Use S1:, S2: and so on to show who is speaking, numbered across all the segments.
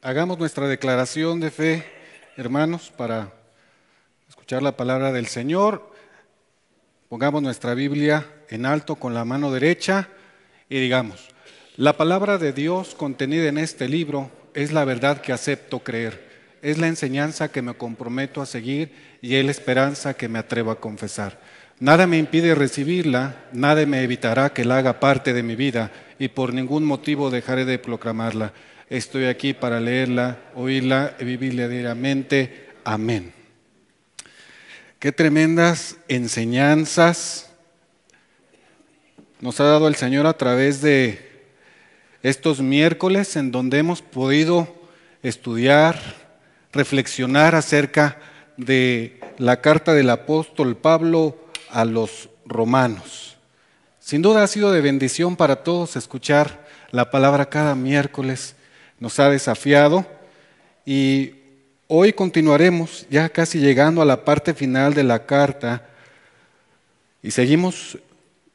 S1: Hagamos nuestra declaración de fe, hermanos, para escuchar la palabra del Señor. Pongamos nuestra Biblia en alto con la mano derecha y digamos, la palabra de Dios contenida en este libro es la verdad que acepto creer, es la enseñanza que me comprometo a seguir y es la esperanza que me atrevo a confesar. Nada me impide recibirla, nada me evitará que la haga parte de mi vida y por ningún motivo dejaré de proclamarla. Estoy aquí para leerla, oírla y vivirla diariamente. Amén. Qué tremendas enseñanzas nos ha dado el Señor a través de estos miércoles en donde hemos podido estudiar, reflexionar acerca de la carta del apóstol Pablo a los romanos. Sin duda ha sido de bendición para todos escuchar la palabra cada miércoles. Nos ha desafiado y hoy continuaremos ya casi llegando a la parte final de la carta y seguimos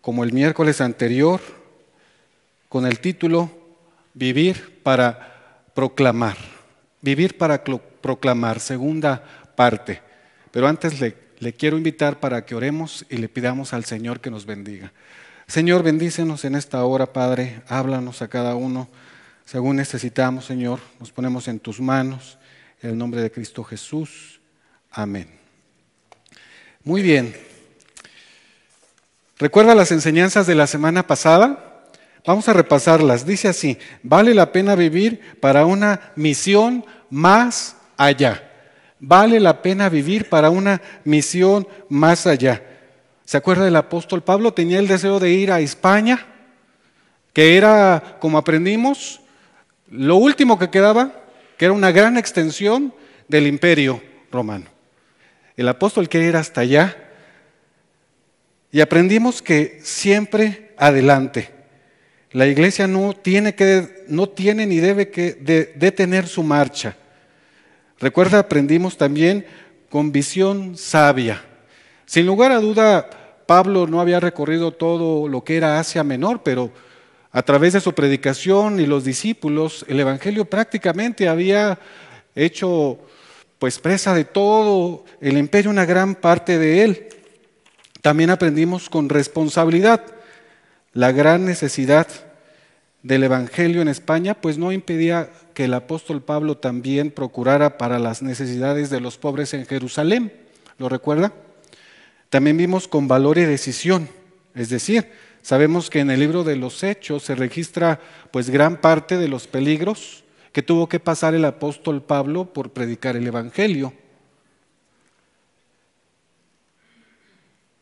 S1: como el miércoles anterior con el título Vivir para proclamar. Vivir para proclamar, segunda parte. Pero antes le le quiero invitar para que oremos y le pidamos al Señor que nos bendiga. Señor, bendícenos en esta hora, Padre. Háblanos a cada uno según necesitamos, Señor. Nos ponemos en tus manos. En el nombre de Cristo Jesús. Amén. Muy bien. ¿Recuerda las enseñanzas de la semana pasada? Vamos a repasarlas. Dice así, vale la pena vivir para una misión más allá. Vale la pena vivir para una misión más allá. ¿Se acuerda del apóstol Pablo? Tenía el deseo de ir a España, que era, como aprendimos, lo último que quedaba, que era una gran extensión del imperio romano. El apóstol quería ir hasta allá y aprendimos que siempre adelante. La iglesia no tiene, que, no tiene ni debe que detener su marcha. Recuerda, aprendimos también con visión sabia. Sin lugar a duda, Pablo no había recorrido todo lo que era Asia Menor, pero a través de su predicación y los discípulos, el Evangelio prácticamente había hecho pues presa de todo el imperio, una gran parte de él. También aprendimos con responsabilidad la gran necesidad del Evangelio en España, pues no impedía que el apóstol Pablo también procurara para las necesidades de los pobres en Jerusalén. ¿Lo recuerda? También vimos con valor y decisión, es decir, sabemos que en el libro de los Hechos se registra pues gran parte de los peligros que tuvo que pasar el apóstol Pablo por predicar el evangelio.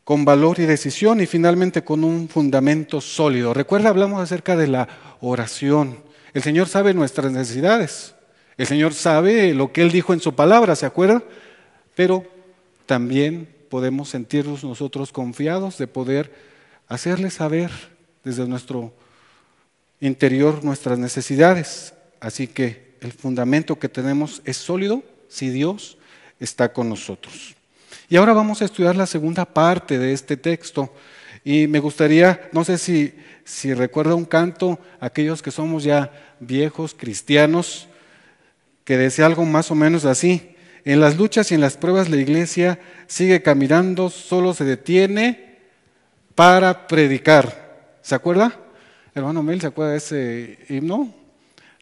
S1: con valor y decisión y finalmente con un fundamento sólido. Recuerda, hablamos acerca de la oración, el Señor sabe nuestras necesidades. El Señor sabe lo que Él dijo en su palabra, ¿se acuerda Pero también podemos sentirnos nosotros confiados de poder hacerle saber desde nuestro interior nuestras necesidades. Así que el fundamento que tenemos es sólido si Dios está con nosotros. Y ahora vamos a estudiar la segunda parte de este texto, y me gustaría, no sé si, recuerda un canto, aquellos que somos ya viejos cristianos, que decía algo más o menos así. En las luchas y en las pruebas la iglesia sigue caminando, solo se detiene para predicar. ¿Se acuerda? Hermano Mel, ¿se acuerda de ese himno?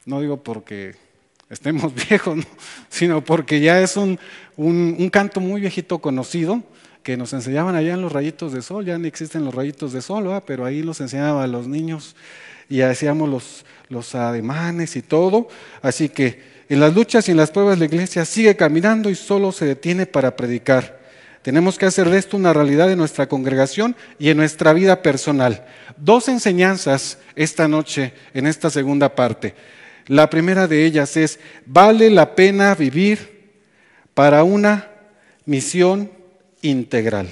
S1: No digo porque estemos viejos, sino porque ya es un, un, un canto muy viejito conocido, que nos enseñaban allá en los rayitos de sol, ya no existen los rayitos de sol, pero ahí los enseñaban a los niños y hacíamos los, los ademanes y todo. Así que en las luchas y en las pruebas la iglesia sigue caminando y solo se detiene para predicar. Tenemos que hacer de esto una realidad en nuestra congregación y en nuestra vida personal. Dos enseñanzas esta noche, en esta segunda parte. La primera de ellas es, vale la pena vivir para una misión integral.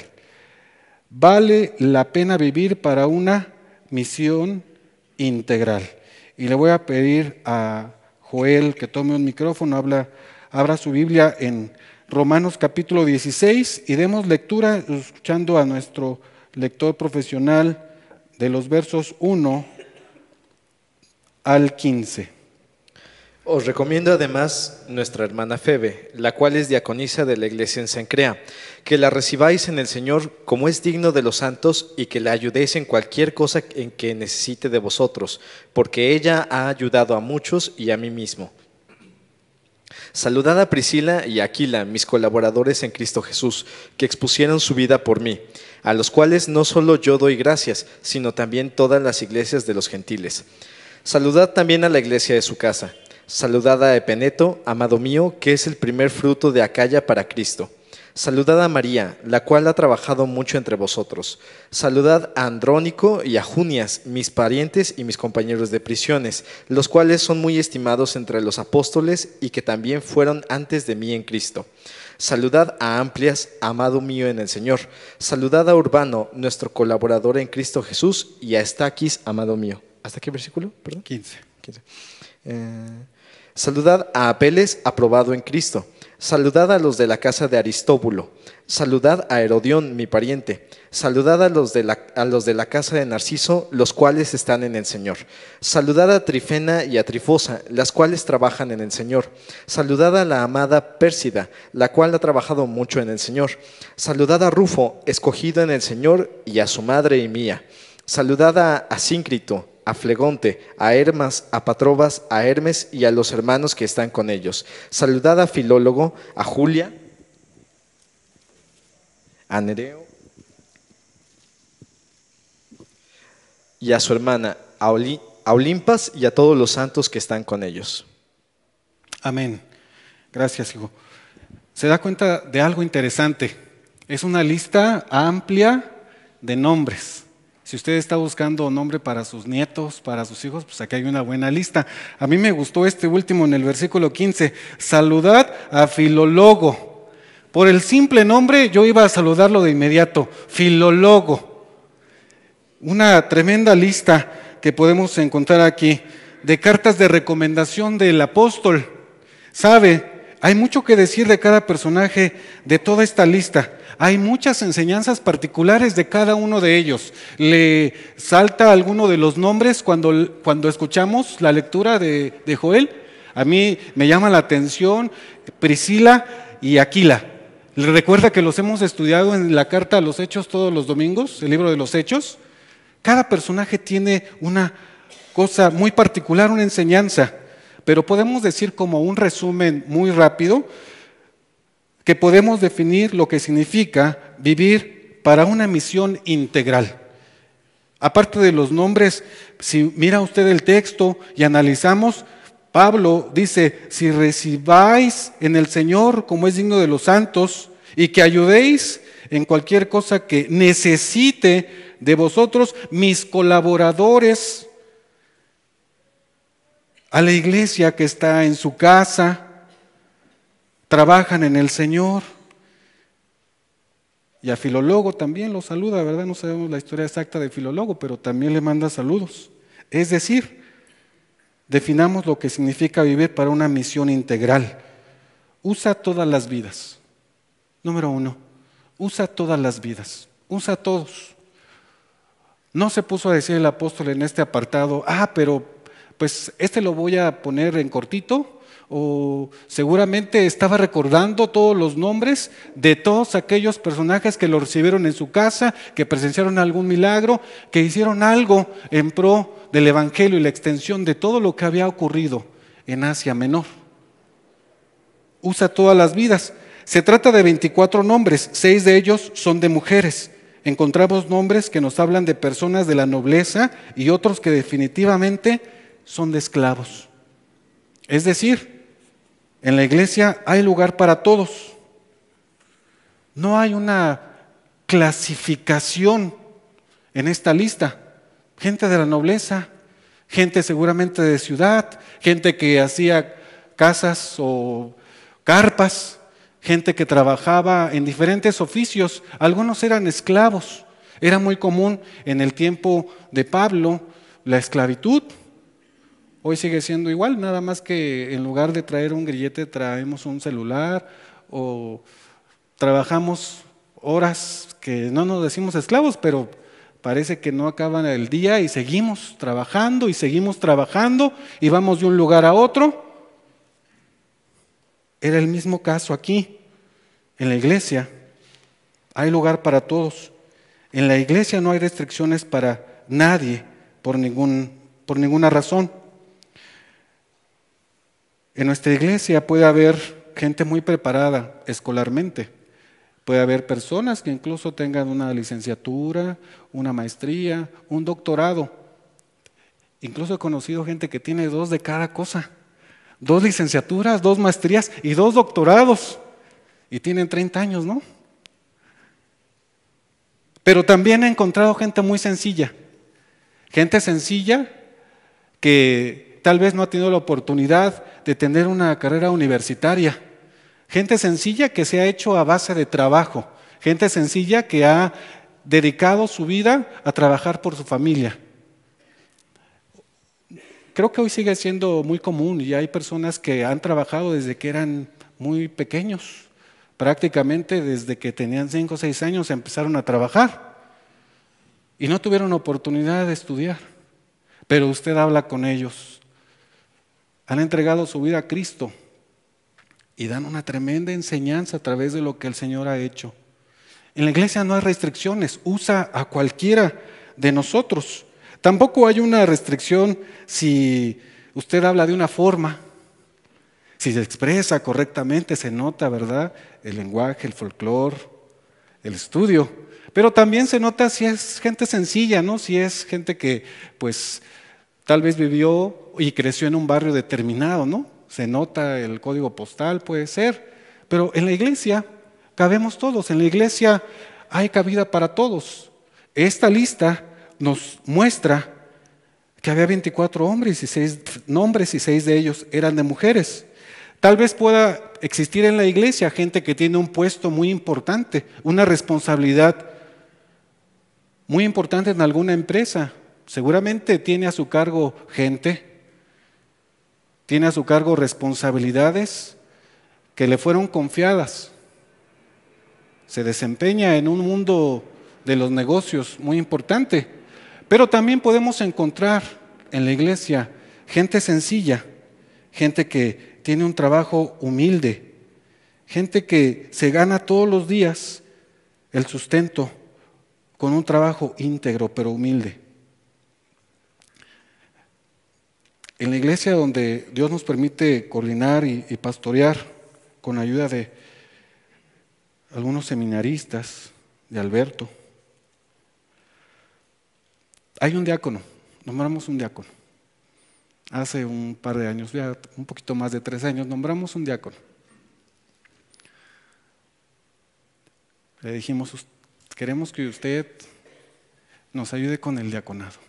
S1: Vale la pena vivir para una misión integral. Y le voy a pedir a Joel que tome un micrófono, abra su Biblia en Romanos capítulo 16 y demos lectura escuchando a nuestro lector profesional de los versos 1 al 15.
S2: Os recomiendo además nuestra hermana Febe, la cual es diaconisa de la iglesia en Sancrea, que la recibáis en el Señor como es digno de los santos y que la ayudéis en cualquier cosa en que necesite de vosotros, porque ella ha ayudado a muchos y a mí mismo. Saludad a Priscila y a Aquila, mis colaboradores en Cristo Jesús, que expusieron su vida por mí, a los cuales no solo yo doy gracias, sino también todas las iglesias de los gentiles. Saludad también a la iglesia de su casa. Saludad a Epeneto, amado mío, que es el primer fruto de Acaya para Cristo. Saludad a María, la cual ha trabajado mucho entre vosotros. Saludad a Andrónico y a Junias, mis parientes y mis compañeros de prisiones, los cuales son muy estimados entre los apóstoles y que también fueron antes de mí en Cristo. Saludad a Amplias, amado mío en el Señor. Saludad a Urbano, nuestro colaborador en Cristo Jesús, y a Estaquis, amado mío. ¿Hasta qué versículo? Perdón. 15. 15. Saludad a Apeles, aprobado en Cristo. Saludad a los de la casa de Aristóbulo. Saludad a Herodión, mi pariente. Saludad a los, de la, a los de la casa de Narciso, los cuales están en el Señor. Saludad a Trifena y a Trifosa, las cuales trabajan en el Señor. Saludad a la amada Pérsida, la cual ha trabajado mucho en el Señor. Saludad a Rufo, escogido en el Señor, y a su madre y mía. Saludad a Asíncrito, a Flegonte, a Hermas, a Patrobas, a Hermes y a los hermanos que están con ellos. Saludad a Filólogo, a Julia, a Nereo y a su hermana, a, Olimpas y a todos los santos que están con ellos. Amén. Gracias, hijo.
S1: Se da cuenta de algo interesante. Es una lista amplia de nombres si usted está buscando nombre para sus nietos, para sus hijos, pues aquí hay una buena lista. A mí me gustó este último en el versículo 15. Saludad a Filólogo. Por el simple nombre yo iba a saludarlo de inmediato. Filólogo. Una tremenda lista que podemos encontrar aquí de cartas de recomendación del apóstol. Sabe, hay mucho que decir de cada personaje de toda esta lista hay muchas enseñanzas particulares de cada uno de ellos. Le salta alguno de los nombres cuando, escuchamos la lectura de, Joel. A mí me llama la atención Priscila y Aquila. Recuerda que los hemos estudiado en la carta a los Hechos todos los domingos, el libro de los Hechos. Cada personaje tiene una cosa muy particular, una enseñanza, pero podemos decir como un resumen muy rápido que podemos definir lo que significa vivir para una misión integral. Aparte de los nombres, si mira usted el texto y analizamos, Pablo dice, si recibáis en el Señor como es digno de los santos y que ayudéis en cualquier cosa que necesite de vosotros, mis colaboradores, a la iglesia que está en su casa, trabajan en el Señor. Y a Filólogo también lo saluda, ¿verdad? No sabemos la historia exacta de Filólogo, pero también le manda saludos. Es decir, definamos lo que significa vivir para una misión integral. Usa todas las vidas. Número uno, usa todas las vidas, usa todos. No se puso a decir el apóstol en este apartado, ah, pero pues este lo voy a poner en cortito o seguramente estaba recordando todos los nombres de todos aquellos personajes que lo recibieron en su casa, que presenciaron algún milagro, que hicieron algo en pro del Evangelio y la extensión de todo lo que había ocurrido en Asia Menor. Usa todas las vidas. Se trata de 24 nombres, seis de ellos son de mujeres. Encontramos nombres que nos hablan de personas de la nobleza y otros que definitivamente son de esclavos. Es decir, en la iglesia hay lugar para todos. No hay una clasificación en esta lista. Gente de la nobleza, gente seguramente de ciudad, gente que hacía casas o carpas, gente que trabajaba en diferentes oficios. Algunos eran esclavos. Era muy común en el tiempo de Pablo la esclavitud. Hoy sigue siendo igual, nada más que en lugar de traer un grillete traemos un celular o trabajamos horas que no nos decimos esclavos, pero parece que no acaban el día y seguimos trabajando y seguimos trabajando y vamos de un lugar a otro. Era el mismo caso aquí, en la iglesia. Hay lugar para todos. En la iglesia no hay restricciones para nadie por, ningún, por ninguna razón. En nuestra iglesia puede haber gente muy preparada escolarmente. Puede haber personas que incluso tengan una licenciatura, una maestría, un doctorado. Incluso he conocido gente que tiene dos de cada cosa. Dos licenciaturas, dos maestrías y dos doctorados. Y tienen 30 años, ¿no? Pero también he encontrado gente muy sencilla. Gente sencilla que tal vez no ha tenido la oportunidad de tener una carrera universitaria. Gente sencilla que se ha hecho a base de trabajo. Gente sencilla que ha dedicado su vida a trabajar por su familia. Creo que hoy sigue siendo muy común y hay personas que han trabajado desde que eran muy pequeños. Prácticamente desde que tenían cinco o seis años empezaron a trabajar y no tuvieron oportunidad de estudiar. Pero usted habla con ellos han entregado su vida a Cristo y dan una tremenda enseñanza a través de lo que el Señor ha hecho. En la iglesia no hay restricciones, usa a cualquiera de nosotros. Tampoco hay una restricción si usted habla de una forma, si se expresa correctamente, se nota, ¿verdad? El lenguaje, el folclore, el estudio. Pero también se nota si es gente sencilla, ¿no? Si es gente que, pues, tal vez vivió y creció en un barrio determinado, ¿no? Se nota el código postal, puede ser, pero en la iglesia cabemos todos, en la iglesia hay cabida para todos. Esta lista nos muestra que había 24 hombres y 6 nombres y 6 de ellos eran de mujeres. Tal vez pueda existir en la iglesia gente que tiene un puesto muy importante, una responsabilidad muy importante en alguna empresa. Seguramente tiene a su cargo gente tiene a su cargo responsabilidades que le fueron confiadas. Se desempeña en un mundo de los negocios muy importante, pero también podemos encontrar en la iglesia gente sencilla, gente que tiene un trabajo humilde, gente que se gana todos los días el sustento con un trabajo íntegro pero humilde. en la iglesia donde Dios nos permite coordinar y, pastorear con ayuda de algunos seminaristas, de Alberto, hay un diácono, nombramos un diácono. Hace un par de años, un poquito más de tres años, nombramos un diácono. Le dijimos, queremos que usted nos ayude con el diaconado.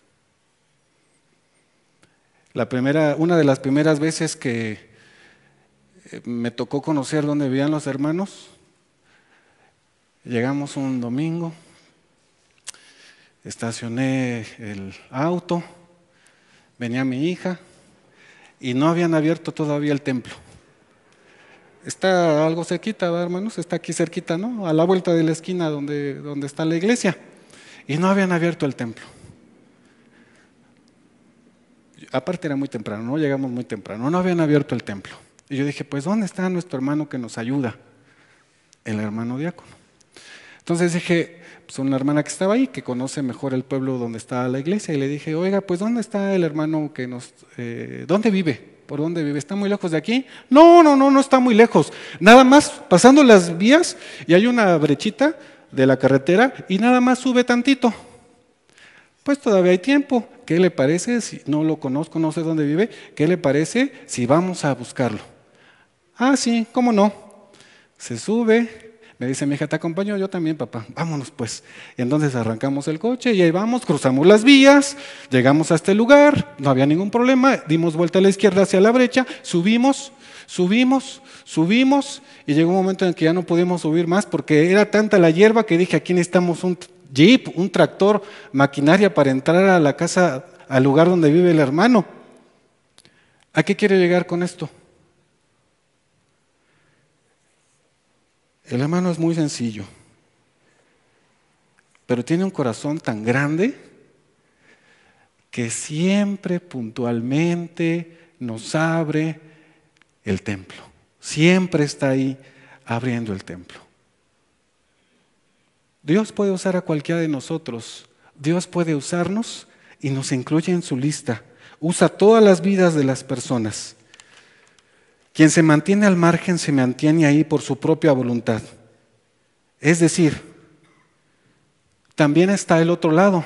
S1: La primera, una de las primeras veces que eh, me tocó conocer dónde vivían los hermanos, llegamos un domingo, estacioné el auto, venía mi hija y no habían abierto todavía el templo. Está algo cerquita, hermanos, está aquí cerquita, ¿no? A la vuelta de la esquina donde, donde está la iglesia. Y no habían abierto el templo aparte era muy temprano, no llegamos muy temprano, no habían abierto el templo. Y yo dije, pues ¿dónde está nuestro hermano que nos ayuda? El hermano diácono. Entonces dije, pues una hermana que estaba ahí, que conoce mejor el pueblo donde está la iglesia, y le dije, oiga, pues ¿dónde está el hermano que nos... Eh, dónde vive? ¿Está muy lejos de aquí? No, no, no, no está muy lejos. Nada más pasando las vías y hay una brechita de la carretera y nada más sube tantito. Pues todavía hay tiempo. ¿Qué le parece si no lo conozco, no sé dónde vive? ¿Qué le parece si vamos a buscarlo? Ah, sí, ¿cómo no? Se sube, me dice mi hija, te acompañó, yo también, papá, vámonos pues. Y entonces arrancamos el coche y ahí vamos, cruzamos las vías, llegamos a este lugar, no había ningún problema, dimos vuelta a la izquierda hacia la brecha, subimos, subimos, subimos y llegó un momento en que ya no pudimos subir más porque era tanta la hierba que dije, aquí necesitamos un jeep, un tractor, maquinaria para entrar a la casa, al lugar donde vive el hermano. ¿A qué quiere llegar con esto? El hermano es muy sencillo, pero tiene un corazón tan grande que siempre puntualmente nos abre el templo. Siempre está ahí abriendo el templo. Dios puede usar a cualquiera de nosotros. Dios puede usarnos y nos incluye en su lista. Usa todas las vidas de las personas. Quien se mantiene al margen se mantiene ahí por su propia voluntad. Es decir, también está el otro lado.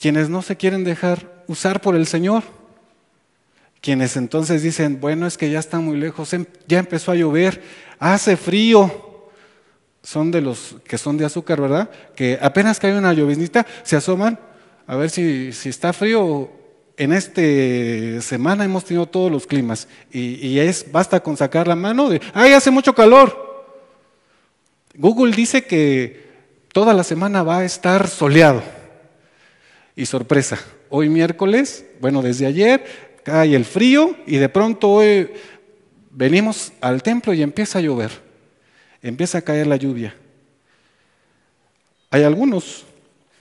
S1: Quienes no se quieren dejar usar por el Señor. Quienes entonces dicen, bueno, es que ya está muy lejos, em, ya empezó a llover, hace frío son de los que son de azúcar, ¿verdad? Que apenas cae una lloviznita, se asoman a ver si, está frío. En esta semana hemos tenido todos los climas y, y, es basta con sacar la mano de, ¡ay, hace mucho calor! Google dice que toda la semana va a estar soleado. Y sorpresa, hoy miércoles, bueno, desde ayer cae el frío y de pronto hoy venimos al templo y empieza a llover empieza a caer la lluvia. Hay algunos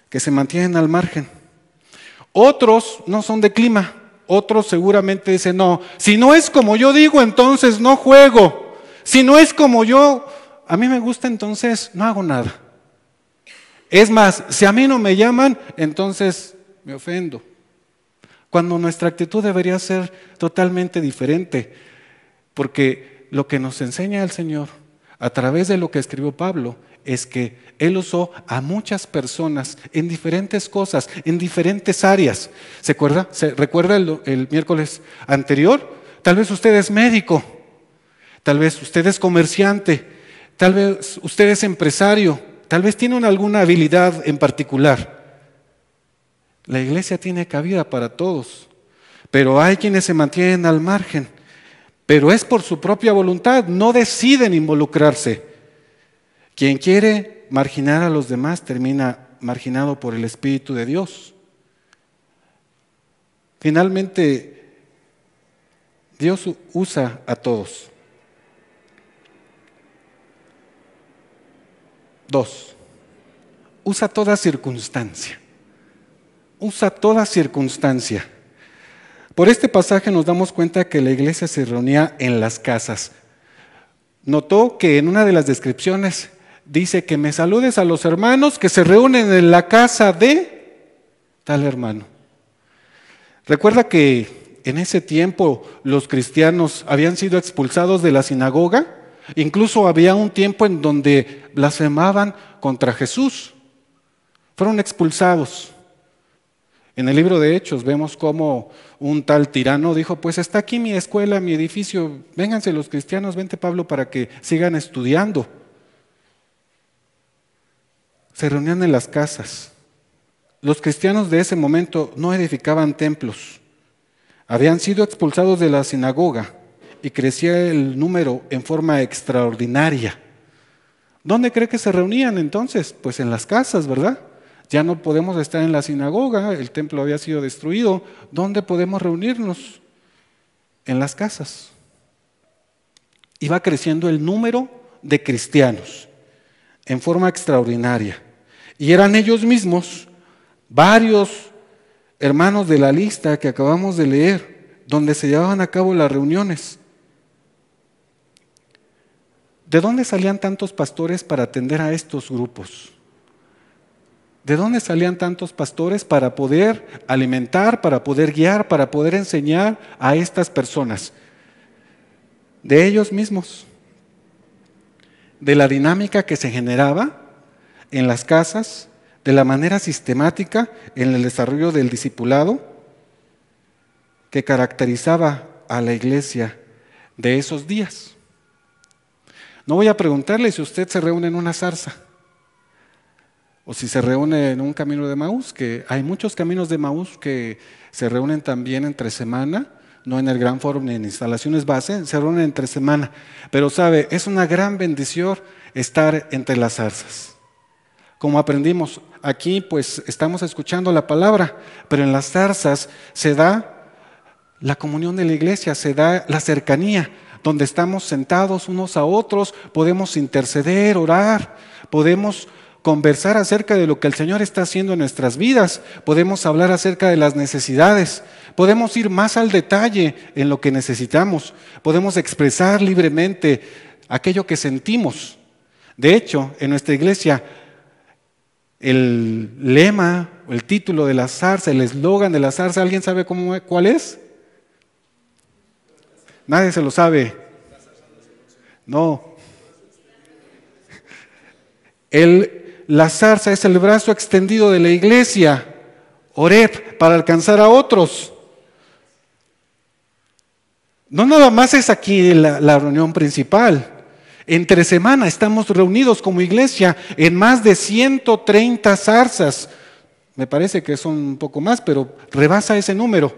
S1: que se mantienen al margen. Otros no son de clima. Otros seguramente dicen, no, si no es como yo digo, entonces no juego. Si no es como yo, a mí me gusta, entonces no hago nada. Es más, si a mí no me llaman, entonces me ofendo. Cuando nuestra actitud debería ser totalmente diferente, porque lo que nos enseña el Señor a través de lo que escribió Pablo es que él usó a muchas personas en diferentes cosas, en diferentes áreas. ¿Se recuerda el, el miércoles anterior? Tal vez usted es médico, tal vez usted es comerciante, tal vez usted es empresario, tal vez tiene alguna habilidad en particular. La iglesia tiene cabida para todos, pero hay quienes se mantienen al margen pero es por su propia voluntad, no deciden involucrarse. Quien quiere marginar a los demás termina marginado por el Espíritu de Dios. Finalmente, Dios usa a todos. Dos, usa toda circunstancia. Usa toda circunstancia. Por este pasaje nos damos cuenta que la iglesia se reunía en las casas. Notó que en una de las descripciones dice que me saludes a los hermanos que se reúnen en la casa de tal hermano. Recuerda que en ese tiempo los cristianos habían sido expulsados de la sinagoga, incluso había un tiempo en donde blasfemaban contra Jesús. Fueron expulsados. En el libro de Hechos vemos cómo un tal tirano dijo, pues está aquí mi escuela, mi edificio, vénganse los cristianos, vente Pablo para que sigan estudiando. Se reunían en las casas. Los cristianos de ese momento no edificaban templos. Habían sido expulsados de la sinagoga y crecía el número en forma extraordinaria. ¿Dónde cree que se reunían entonces? Pues en las casas, ¿verdad? Ya no podemos estar en la sinagoga, el templo había sido destruido. ¿Dónde podemos reunirnos? En las casas. Iba creciendo el número de cristianos en forma extraordinaria. Y eran ellos mismos, varios hermanos de la lista que acabamos de leer, donde se llevaban a cabo las reuniones. ¿De dónde salían tantos pastores para atender a estos grupos? ¿De dónde salían tantos pastores para poder alimentar, para poder guiar, para poder enseñar a estas personas? De ellos mismos, de la dinámica que se generaba en las casas, de la manera sistemática en el desarrollo del discipulado que caracterizaba a la iglesia de esos días. No voy a preguntarle si usted se reúne en una zarza o si se reúne en un camino de Maús, que hay muchos caminos de Maús que se reúnen también entre semana, no en el Gran foro ni en instalaciones base, se reúnen entre semana. Pero sabe, es una gran bendición estar entre las zarzas. Como aprendimos, aquí pues estamos escuchando la palabra, pero en las zarzas se da la comunión de la iglesia, se da la cercanía, donde estamos sentados unos a otros, podemos interceder, orar, podemos conversar acerca de lo que el Señor está haciendo en nuestras vidas, podemos hablar acerca de las necesidades, podemos ir más al detalle en lo que necesitamos, podemos expresar libremente aquello que sentimos. De hecho, en nuestra iglesia, el lema, el título de la zarza, el eslogan de la zarza, ¿alguien sabe cuál es? Nadie se lo sabe. No. El la zarza es el brazo extendido de la iglesia, Oreb, para alcanzar a otros. No nada más es aquí la, la reunión principal. Entre semana estamos reunidos como iglesia en más de 130 zarzas. Me parece que son un poco más, pero rebasa ese número.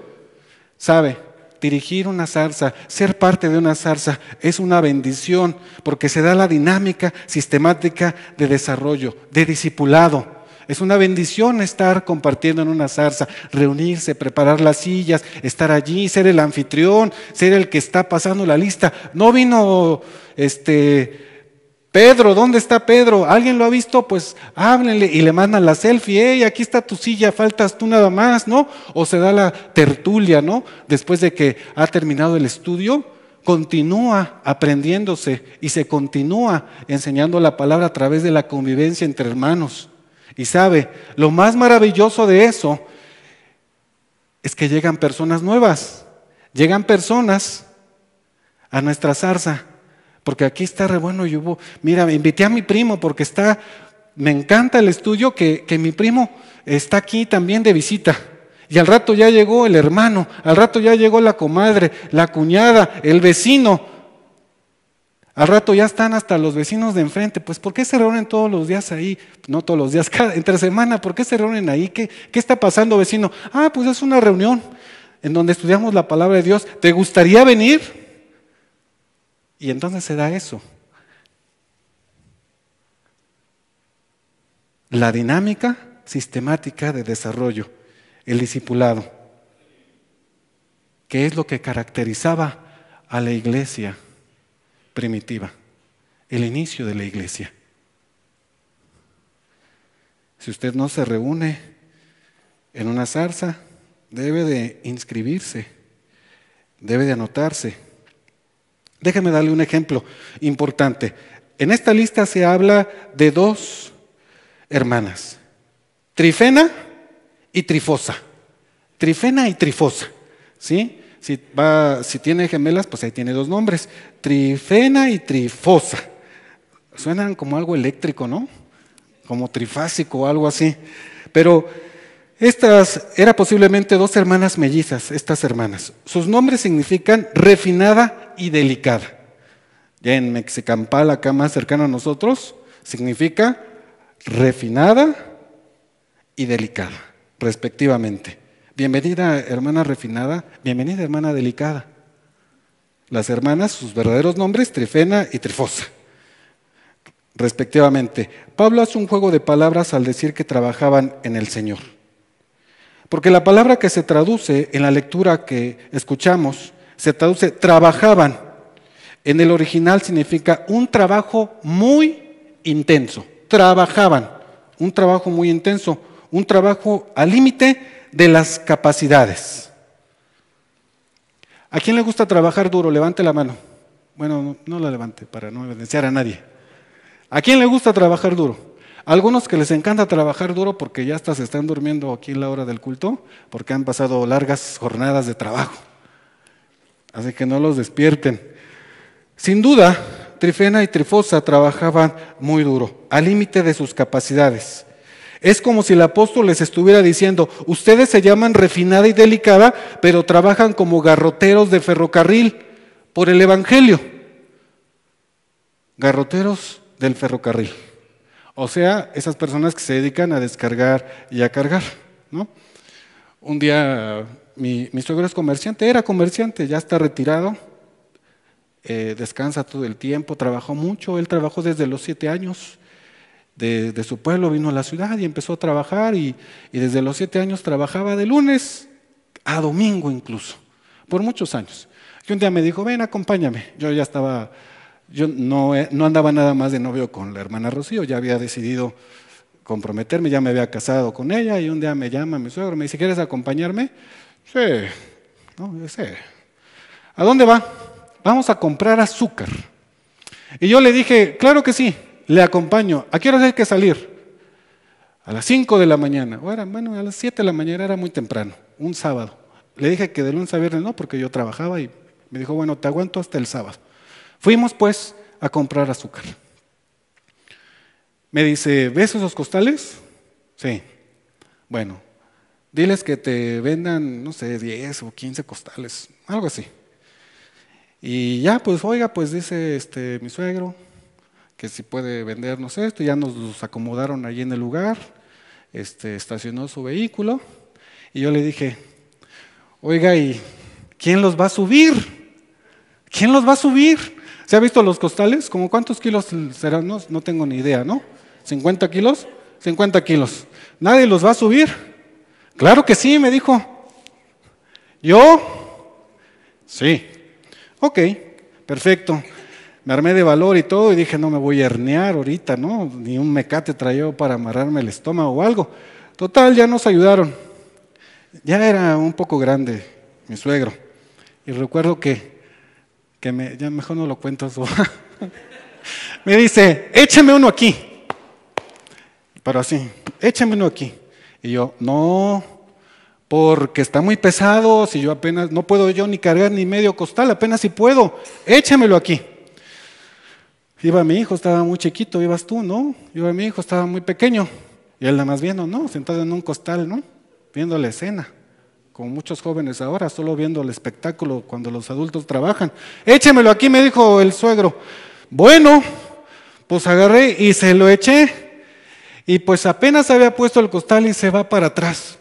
S1: ¿Sabe? dirigir una zarza, ser parte de una zarza, es una bendición porque se da la dinámica sistemática de desarrollo, de discipulado. Es una bendición estar compartiendo en una zarza, reunirse, preparar las sillas, estar allí, ser el anfitrión, ser el que está pasando la lista. No vino este Pedro, ¿dónde está Pedro? ¿Alguien lo ha visto? Pues háblenle y le mandan la selfie, ¡Ey, aquí está tu silla, faltas tú nada más, ¿no? O se da la tertulia, ¿no? Después de que ha terminado el estudio, continúa aprendiéndose y se continúa enseñando la palabra a través de la convivencia entre hermanos. Y sabe, lo más maravilloso de eso es que llegan personas nuevas, llegan personas a nuestra zarza porque aquí está re bueno y hubo, mira, me invité a mi primo porque está, me encanta el estudio que, mi primo está aquí también de visita. Y al rato ya llegó el hermano, al rato ya llegó la comadre, la cuñada, el vecino. Al rato ya están hasta los vecinos de enfrente. Pues ¿por qué se reúnen todos los días ahí? No todos los días, cada, entre semana, ¿por qué se reúnen ahí? ¿Qué, ¿Qué está pasando, vecino? Ah, pues es una reunión en donde estudiamos la palabra de Dios. ¿Te gustaría venir? Y entonces se da eso. La dinámica sistemática de desarrollo, el discipulado, que es lo que caracterizaba a la iglesia primitiva, el inicio de la iglesia. Si usted no se reúne en una zarza, debe de inscribirse, debe de anotarse Déjeme darle un ejemplo importante. En esta lista se habla de dos hermanas, Trifena y Trifosa. Trifena y Trifosa, ¿sí? Si, si tiene gemelas, pues ahí tiene dos nombres, Trifena y Trifosa. Suenan como algo eléctrico, ¿no? Como trifásico o algo así. Pero estas eran posiblemente dos hermanas mellizas, estas hermanas. Sus nombres significan refinada y delicada. Ya en Mexicampal, acá más cercano a nosotros, significa refinada y delicada, respectivamente. Bienvenida hermana refinada, bienvenida hermana delicada. Las hermanas, sus verdaderos nombres, Trifena y Trifosa, respectivamente. Pablo hace un juego de palabras al decir que trabajaban en el Señor. Porque la palabra que se traduce en la lectura que escuchamos se traduce trabajaban. En el original significa un trabajo muy intenso. Trabajaban. Un trabajo muy intenso. Un trabajo al límite de las capacidades. ¿A quién le gusta trabajar duro? Levante la mano. Bueno, no, la levante para no evidenciar a nadie. ¿A quién le gusta trabajar duro? Algunos que les encanta trabajar duro porque ya hasta se están durmiendo aquí en la hora del culto, porque han pasado largas jornadas de trabajo. Así que no los despierten. Sin duda, Trifena y Trifosa trabajaban muy duro, al límite de sus capacidades. Es como si el apóstol les estuviera diciendo, ustedes se llaman refinada y delicada, pero trabajan como garroteros de ferrocarril por el Evangelio. Garroteros del ferrocarril. O sea, esas personas que se dedican a descargar y a cargar. ¿no? Un día mi, suegro es comerciante, era comerciante, ya está retirado, eh, descansa todo el tiempo, trabajó mucho, él trabajó desde los siete años. De, su pueblo vino a la ciudad y empezó a trabajar y desde los siete años trabajaba de lunes a domingo incluso, por muchos años. Y un día me dijo, ven, acompáñame. Yo ya estaba yo no, eh, no andaba nada más de novio con la hermana Rocío, ya había decidido comprometerme, ya me había casado con ella y un día me llama mi suegro, me dice, ¿quieres acompañarme? Sí, no, yo ¿A dónde va? Vamos a comprar azúcar. Y yo le dije, claro que sí, le acompaño. ¿A qué hora hay que salir? A las 5 de la mañana. Bueno, a las 7 de la mañana era muy temprano, un sábado. Le dije que de lunes a viernes no, porque yo trabajaba y me dijo, bueno, te aguanto hasta el sábado. Fuimos pues a comprar azúcar. Me dice, ¿ves esos costales? Sí. Bueno, diles que te vendan, no sé, 10 o 15 costales, algo así. Y ya, pues, oiga, pues dice este, mi suegro que si puede vendernos esto, ya nos acomodaron allí en el lugar, este, estacionó su vehículo y yo le dije, oiga, ¿y quién los va a subir? ¿Quién los va a subir? ¿Se ha visto los costales? ¿Como cuántos kilos serán? No, no tengo ni idea, ¿no? ¿50 kilos? 50 kilos. ¿Nadie los va a subir? Claro que sí, me dijo. ¿Yo? Sí. Ok, perfecto. Me armé de valor y todo y dije, no me voy a hernear ahorita, ¿no? Ni un mecate trayó para amarrarme el estómago o algo. Total, ya nos ayudaron. Ya era un poco grande mi suegro. Y recuerdo que que mejor no lo cuento. me dice, échame uno aquí. Pero así, échame uno aquí. Y yo, no, porque está muy pesado, si yo apenas, no puedo yo ni cargar ni medio costal, apenas si puedo, échamelo aquí. Iba mi hijo, estaba muy chiquito, ibas tú, ¿no? Iba mi hijo, estaba muy pequeño. Y él nada más viendo, ¿no? Sentado en un costal, ¿no? Viendo la escena como muchos jóvenes ahora, solo viendo el espectáculo cuando los adultos trabajan. Échemelo aquí, me dijo el suegro. Bueno, pues agarré y se lo eché. Y pues apenas había puesto el costal y se va para atrás,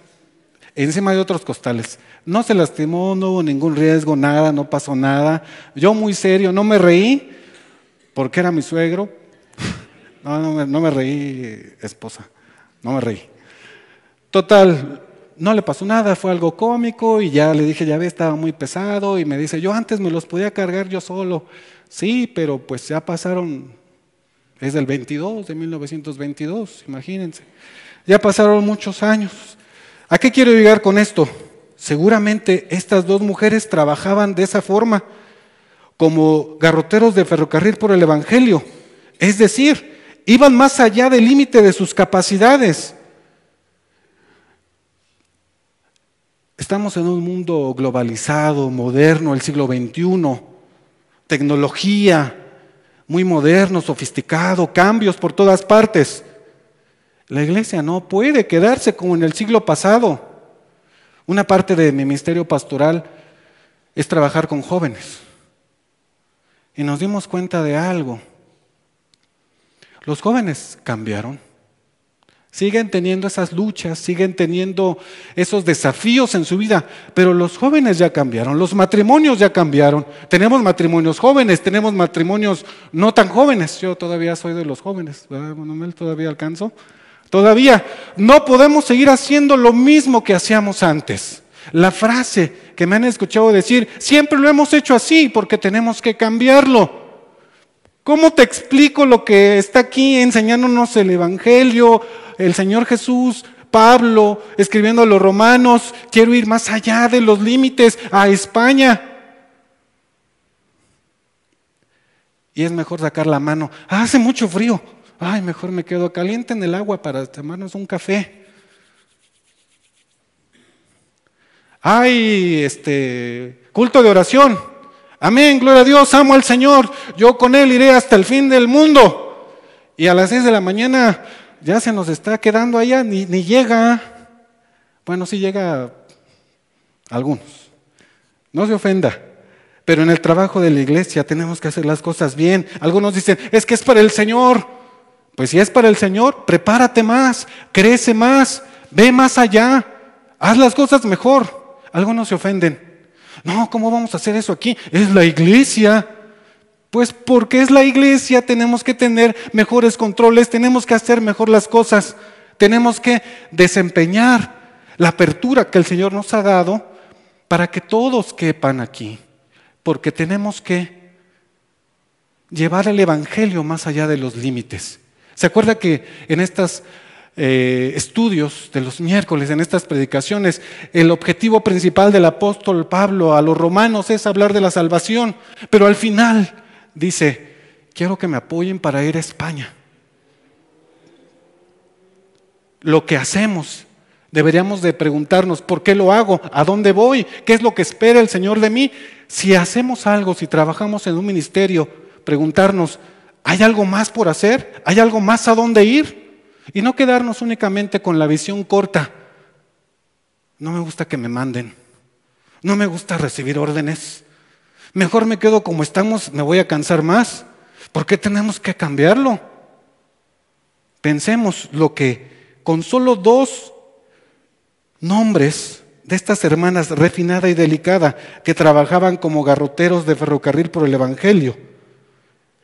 S1: encima de otros costales. No se lastimó, no hubo ningún riesgo, nada, no pasó nada. Yo muy serio, no me reí, porque era mi suegro. No, me, no me reí, esposa, no me reí. Total, no le pasó nada, fue algo cómico y ya le dije, ya ve, estaba muy pesado y me dice, yo antes me los podía cargar yo solo. Sí, pero pues ya pasaron, es del 22, de 1922, imagínense. Ya pasaron muchos años. ¿A qué quiero llegar con esto? Seguramente estas dos mujeres trabajaban de esa forma, como garroteros de ferrocarril por el Evangelio. Es decir, iban más allá del límite de sus capacidades. Estamos en un mundo globalizado, moderno, el siglo XXI, tecnología muy moderno, sofisticado, cambios por todas partes. La iglesia no puede quedarse como en el siglo pasado. Una parte de mi ministerio pastoral es trabajar con jóvenes. Y nos dimos cuenta de algo. Los jóvenes cambiaron. Siguen teniendo esas luchas, siguen teniendo esos desafíos en su vida, pero los jóvenes ya cambiaron, los matrimonios ya cambiaron. Tenemos matrimonios jóvenes, tenemos matrimonios no tan jóvenes. Yo todavía soy de los jóvenes, Todavía alcanzo. Todavía no podemos seguir haciendo lo mismo que hacíamos antes. La frase que me han escuchado decir, siempre lo hemos hecho así porque tenemos que cambiarlo. ¿Cómo te explico lo que está aquí enseñándonos el Evangelio, el Señor Jesús, Pablo, escribiendo a los romanos, quiero ir más allá de los límites, a España. Y es mejor sacar la mano. Ah, hace mucho frío. Ay, mejor me quedo caliente en el agua para tomarnos un café. Ay, este, culto de oración. Amén, gloria a Dios, amo al Señor. Yo con Él iré hasta el fin del mundo. Y a las 6 de la mañana ya se nos está quedando allá, ni, llega. Bueno, sí llega algunos. No se ofenda. Pero en el trabajo de la iglesia tenemos que hacer las cosas bien. Algunos dicen, es que es para el Señor. Pues si es para el Señor, prepárate más, crece más, ve más allá, haz las cosas mejor. Algunos se ofenden. No, ¿cómo vamos a hacer eso aquí? Es la iglesia. Pues porque es la iglesia, tenemos que tener mejores controles, tenemos que hacer mejor las cosas, tenemos que desempeñar la apertura que el Señor nos ha dado para que todos quepan aquí, porque tenemos que llevar el Evangelio más allá de los límites. ¿Se acuerda que en estos eh, estudios de los miércoles, en estas predicaciones, el objetivo principal del apóstol Pablo a los romanos es hablar de la salvación, pero al final dice, quiero que me apoyen para ir a España. Lo que hacemos, deberíamos de preguntarnos, ¿por qué lo hago? ¿A dónde voy? ¿Qué es lo que espera el Señor de mí? Si hacemos algo, si trabajamos en un ministerio, preguntarnos, ¿hay algo más por hacer? ¿Hay algo más a dónde ir? Y no quedarnos únicamente con la visión corta. No me gusta que me manden. No me gusta recibir órdenes. Mejor me quedo como estamos, me voy a cansar más. ¿Por qué tenemos que cambiarlo? Pensemos lo que con solo dos nombres de estas hermanas refinada y delicada que trabajaban como garroteros de ferrocarril por el Evangelio.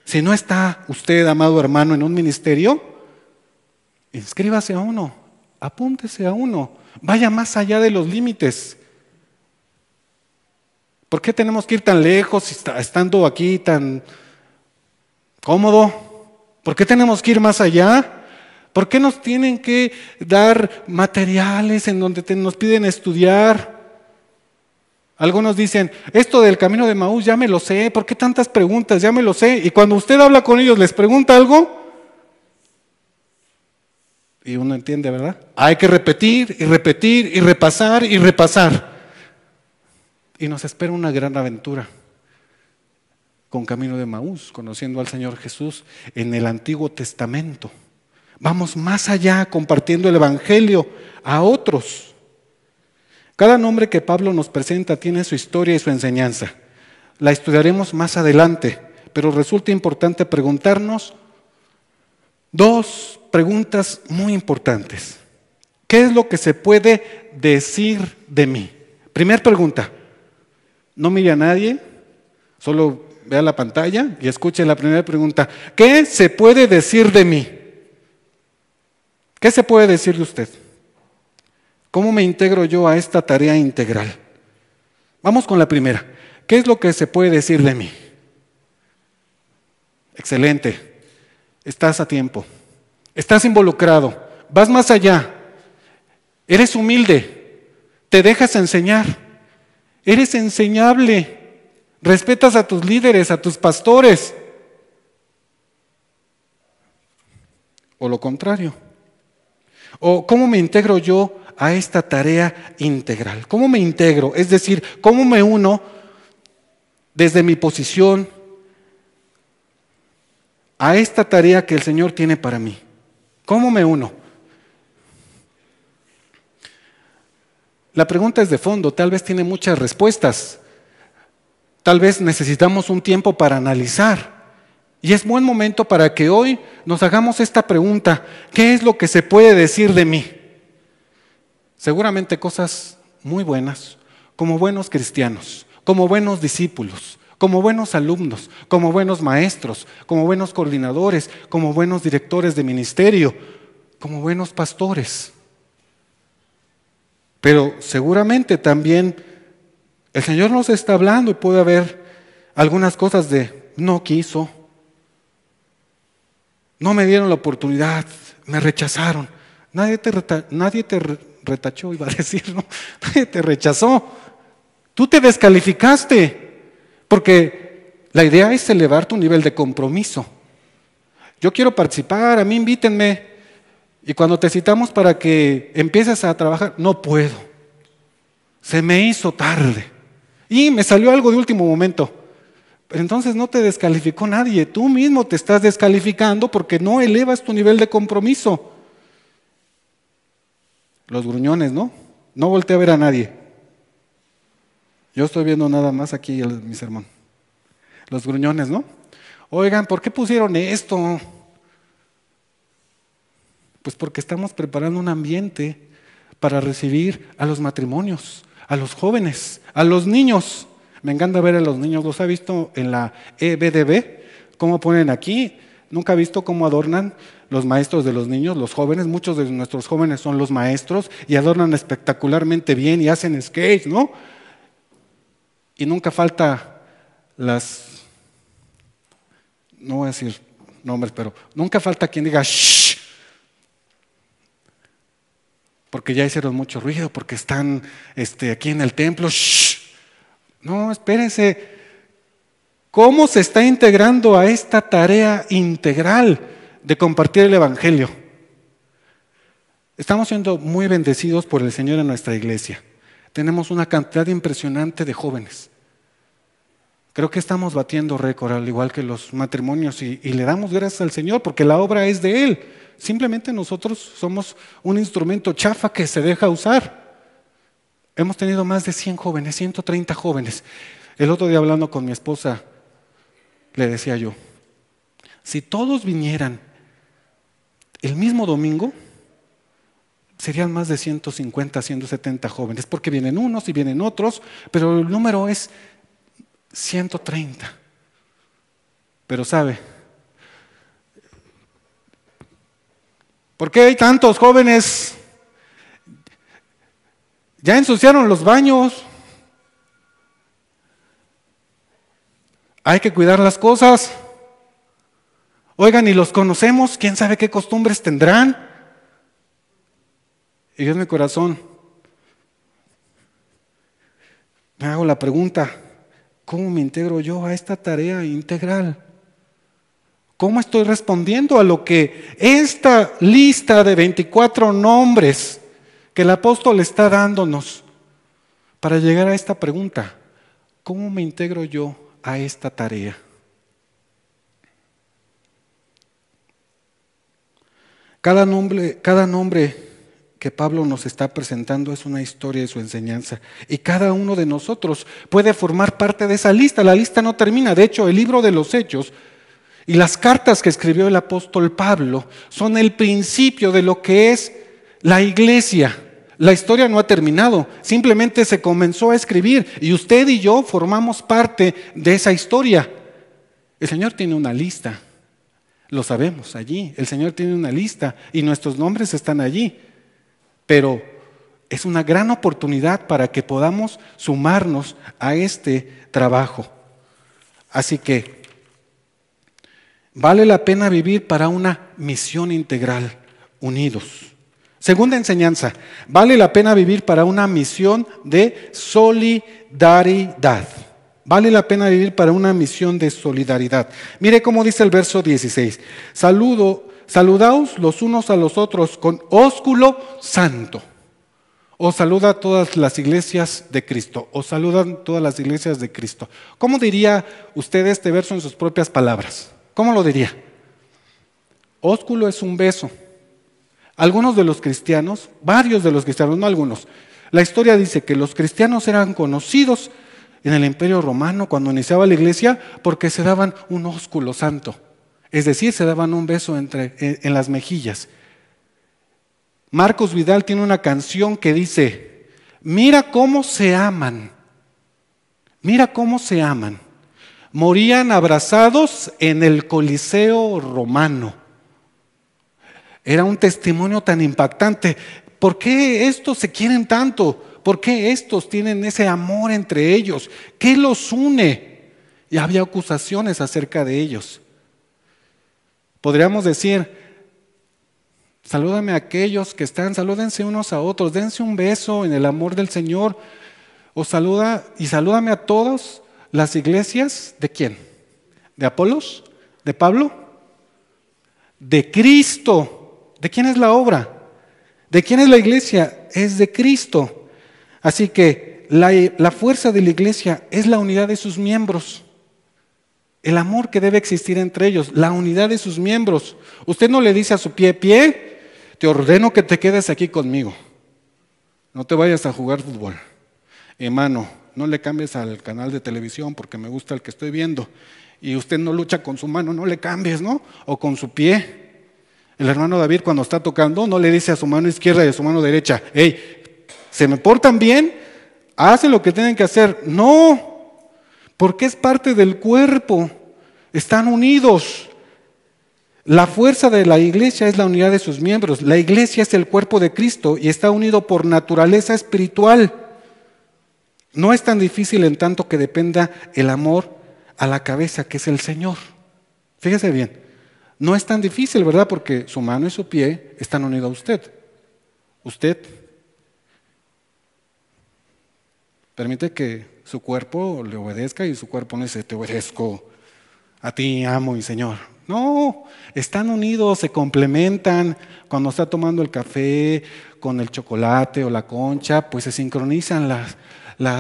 S1: Si no está usted, amado hermano, en un ministerio, inscríbase a uno, apúntese a uno, vaya más allá de los límites. ¿Por qué tenemos que ir tan lejos estando aquí tan cómodo? ¿Por qué tenemos que ir más allá? ¿Por qué nos tienen que dar materiales en donde nos piden estudiar? Algunos dicen, esto del camino de Maús ya me lo sé, ¿por qué tantas preguntas? Ya me lo sé. Y cuando usted habla con ellos, les pregunta algo, y uno entiende, ¿verdad? Hay que repetir y repetir y repasar y repasar. Y nos espera una gran aventura con Camino de Maús, conociendo al Señor Jesús en el Antiguo Testamento. Vamos más allá compartiendo el Evangelio a otros. Cada nombre que Pablo nos presenta tiene su historia y su enseñanza. La estudiaremos más adelante, pero resulta importante preguntarnos dos preguntas muy importantes. ¿Qué es lo que se puede decir de mí? Primera pregunta, no mire a nadie, solo vea la pantalla y escuche la primera pregunta. ¿Qué se puede decir de mí? ¿Qué se puede decir de usted? ¿Cómo me integro yo a esta tarea integral? Vamos con la primera. ¿Qué es lo que se puede decir de mí? Excelente. Estás a tiempo. Estás involucrado. Vas más allá. Eres humilde. Te dejas enseñar. Eres enseñable. Respetas a tus líderes, a tus pastores. O lo contrario. O cómo me integro yo a esta tarea integral. ¿Cómo me integro? Es decir, ¿cómo me uno desde mi posición a esta tarea que el Señor tiene para mí? ¿Cómo me uno? La pregunta es de fondo, tal vez tiene muchas respuestas. Tal vez necesitamos un tiempo para analizar. Y es buen momento para que hoy nos hagamos esta pregunta, ¿qué es lo que se puede decir de mí? Seguramente cosas muy buenas, como buenos cristianos, como buenos discípulos, como buenos alumnos, como buenos maestros, como buenos coordinadores, como buenos directores de ministerio, como buenos pastores. Pero seguramente también el Señor nos está hablando y puede haber algunas cosas de no quiso, no me dieron la oportunidad, me rechazaron. Nadie te, nadie te retachó, iba a decir, ¿no? Nadie te rechazó. Tú te descalificaste, porque la idea es elevar tu nivel de compromiso. Yo quiero participar, a mí invítenme, y cuando te citamos para que empieces a trabajar, no puedo. Se me hizo tarde. Y me salió algo de último momento. Pero entonces no te descalificó nadie. Tú mismo te estás descalificando porque no elevas tu nivel de compromiso. Los gruñones, ¿no? No volteé a ver a nadie. Yo estoy viendo nada más aquí mi sermón. Los gruñones, ¿no? Oigan, ¿por qué pusieron esto? Pues porque estamos preparando un ambiente para recibir a los matrimonios, a los jóvenes, a los niños. Me encanta ver a los niños, los ha visto en la EBDB, cómo ponen aquí, nunca ha visto cómo adornan los maestros de los niños, los jóvenes, muchos de nuestros jóvenes son los maestros y adornan espectacularmente bien y hacen skates, ¿no? Y nunca falta las, no voy a decir nombres, pero nunca falta quien diga, Shh, porque ya hicieron mucho ruido, porque están este, aquí en el templo. No, espérense. ¿Cómo se está integrando a esta tarea integral de compartir el Evangelio? Estamos siendo muy bendecidos por el Señor en nuestra iglesia. Tenemos una cantidad impresionante de jóvenes. Creo que estamos batiendo récord, al igual que los matrimonios, y, le damos gracias al Señor porque la obra es de Él. Simplemente nosotros somos un instrumento chafa que se deja usar. Hemos tenido más de 100 jóvenes, 130 jóvenes. El otro día hablando con mi esposa, le decía yo, si todos vinieran el mismo domingo, serían más de 150, 170 jóvenes, porque vienen unos y vienen otros, pero el número es 130. Pero sabe, ¿por qué hay tantos jóvenes? Ya ensuciaron los baños. Hay que cuidar las cosas. Oigan, y los conocemos, quién sabe qué costumbres tendrán. Y yo mi corazón me hago la pregunta, ¿Cómo me integro yo a esta tarea integral? ¿Cómo estoy respondiendo a lo que esta lista de 24 nombres que el apóstol está dándonos para llegar a esta pregunta? ¿Cómo me integro yo a esta tarea? Cada nombre, cada nombre que Pablo nos está presentando es una historia de su enseñanza. Y cada uno de nosotros puede formar parte de esa lista. La lista no termina. De hecho, el libro de los hechos y las cartas que escribió el apóstol Pablo son el principio de lo que es la iglesia. La historia no ha terminado, simplemente se comenzó a escribir y usted y yo formamos parte de esa historia. El Señor tiene una lista, lo sabemos allí, el Señor tiene una lista y nuestros nombres están allí pero es una gran oportunidad para que podamos sumarnos a este trabajo. Así que vale la pena vivir para una misión integral, unidos. Segunda enseñanza, vale la pena vivir para una misión de solidaridad. Vale la pena vivir para una misión de solidaridad. Mire cómo dice el verso 16. Saludo saludaos los unos a los otros con ósculo santo. Os saluda a todas las iglesias de Cristo. Os saludan todas las iglesias de Cristo. ¿Cómo diría usted este verso en sus propias palabras? ¿Cómo lo diría? Ósculo es un beso. Algunos de los cristianos, varios de los cristianos, no algunos, la historia dice que los cristianos eran conocidos en el imperio romano cuando iniciaba la iglesia porque se daban un ósculo santo. Es decir, se daban un beso entre, en, en las mejillas. Marcos Vidal tiene una canción que dice, mira cómo se aman, mira cómo se aman. Morían abrazados en el Coliseo romano. Era un testimonio tan impactante. ¿Por qué estos se quieren tanto? ¿Por qué estos tienen ese amor entre ellos? ¿Qué los une? Y había acusaciones acerca de ellos. Podríamos decir, salúdame a aquellos que están, salúdense unos a otros, dense un beso en el amor del Señor, o saluda y salúdame a todos las iglesias de quién? ¿De Apolos? ¿De Pablo? De Cristo. ¿De quién es la obra? ¿De quién es la iglesia? Es de Cristo. Así que la fuerza de la iglesia es la unidad de sus miembros. El amor que debe existir entre ellos, la unidad de sus miembros. Usted no le dice a su pie, pie, te ordeno que te quedes aquí conmigo. No te vayas a jugar fútbol. Hermano, no le cambies al canal de televisión porque me gusta el que estoy viendo. Y usted no lucha con su mano, no le cambies, ¿no? O con su pie. El hermano David cuando está tocando no le dice a su mano izquierda y a su mano derecha, hey, se me portan bien, hacen lo que tienen que hacer. No, porque es parte del cuerpo, están unidos. La fuerza de la iglesia es la unidad de sus miembros. La iglesia es el cuerpo de Cristo y está unido por naturaleza espiritual. No es tan difícil en tanto que dependa el amor a la cabeza, que es el Señor. Fíjese bien, no es tan difícil, ¿verdad? Porque su mano y su pie están unidos a usted. Usted Permite que su cuerpo le obedezca y su cuerpo no dice, te obedezco a ti, amo y Señor. No, están unidos, se complementan. Cuando está tomando el café con el chocolate o la concha, pues se sincronizan las,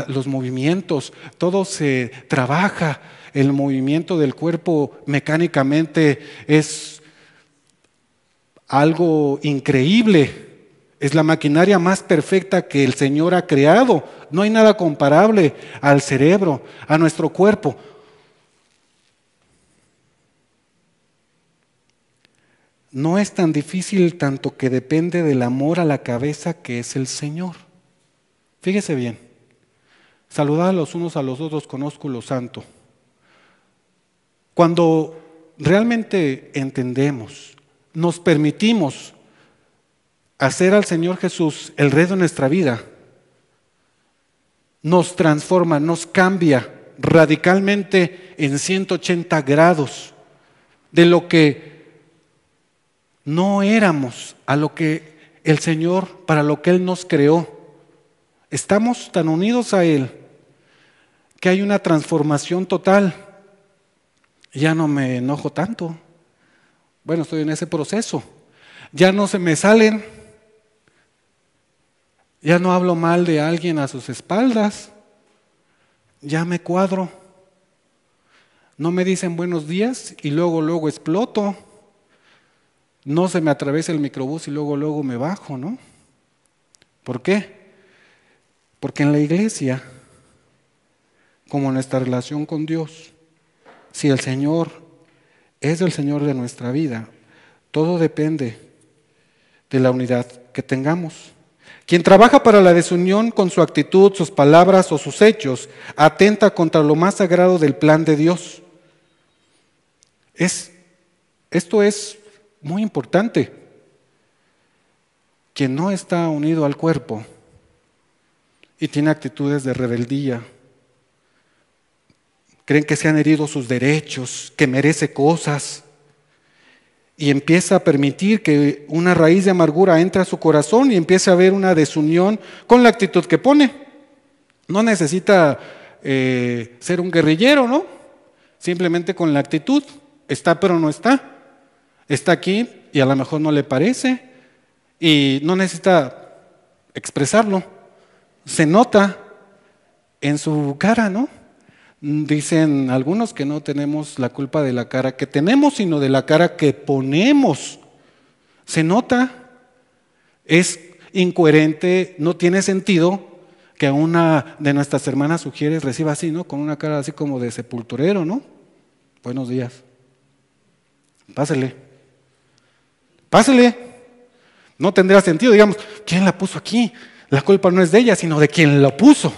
S1: los movimientos, todo se trabaja. El movimiento del cuerpo mecánicamente es algo increíble es la maquinaria más perfecta que el Señor ha creado. No hay nada comparable al cerebro, a nuestro cuerpo. No es tan difícil tanto que depende del amor a la cabeza que es el Señor. Fíjese bien. Saludad a los unos a los otros con lo santo. Cuando realmente entendemos, nos permitimos hacer al Señor Jesús el rey de nuestra vida nos transforma, nos cambia radicalmente en 180 grados de lo que no éramos a lo que el Señor, para lo que Él nos creó. Estamos tan unidos a Él que hay una transformación total. Ya no me enojo tanto. Bueno, estoy en ese proceso. Ya no se me salen ya no hablo mal de alguien a sus espaldas. Ya me cuadro. No me dicen buenos días y luego, luego exploto. No se me atraviesa el microbús y luego, luego me bajo, ¿no? ¿Por qué? Porque en la iglesia, como en nuestra relación con Dios, si el Señor es el Señor de nuestra vida, todo depende de la unidad que tengamos. Quien trabaja para la desunión con su actitud, sus palabras o sus hechos, atenta contra lo más sagrado del plan de Dios. Es, esto es muy importante. Quien no está unido al cuerpo y tiene actitudes de rebeldía, creen que se han herido sus derechos, que merece cosas, y empieza a permitir que una raíz de amargura entre a su corazón y empiece a haber una desunión con la actitud que pone. No necesita eh, ser un guerrillero, ¿no? Simplemente con la actitud. Está pero no está. Está aquí y a lo mejor no le parece. Y no necesita expresarlo. Se nota en su cara, ¿no? Dicen algunos que no tenemos la culpa de la cara que tenemos, sino de la cara que ponemos. Se nota, es incoherente, no tiene sentido que una de nuestras hermanas sugieres reciba así, ¿no? Con una cara así como de sepulturero, ¿no? Buenos días. Pásele. Pásele. No tendría sentido, digamos, ¿quién la puso aquí? La culpa no es de ella, sino de quien la puso.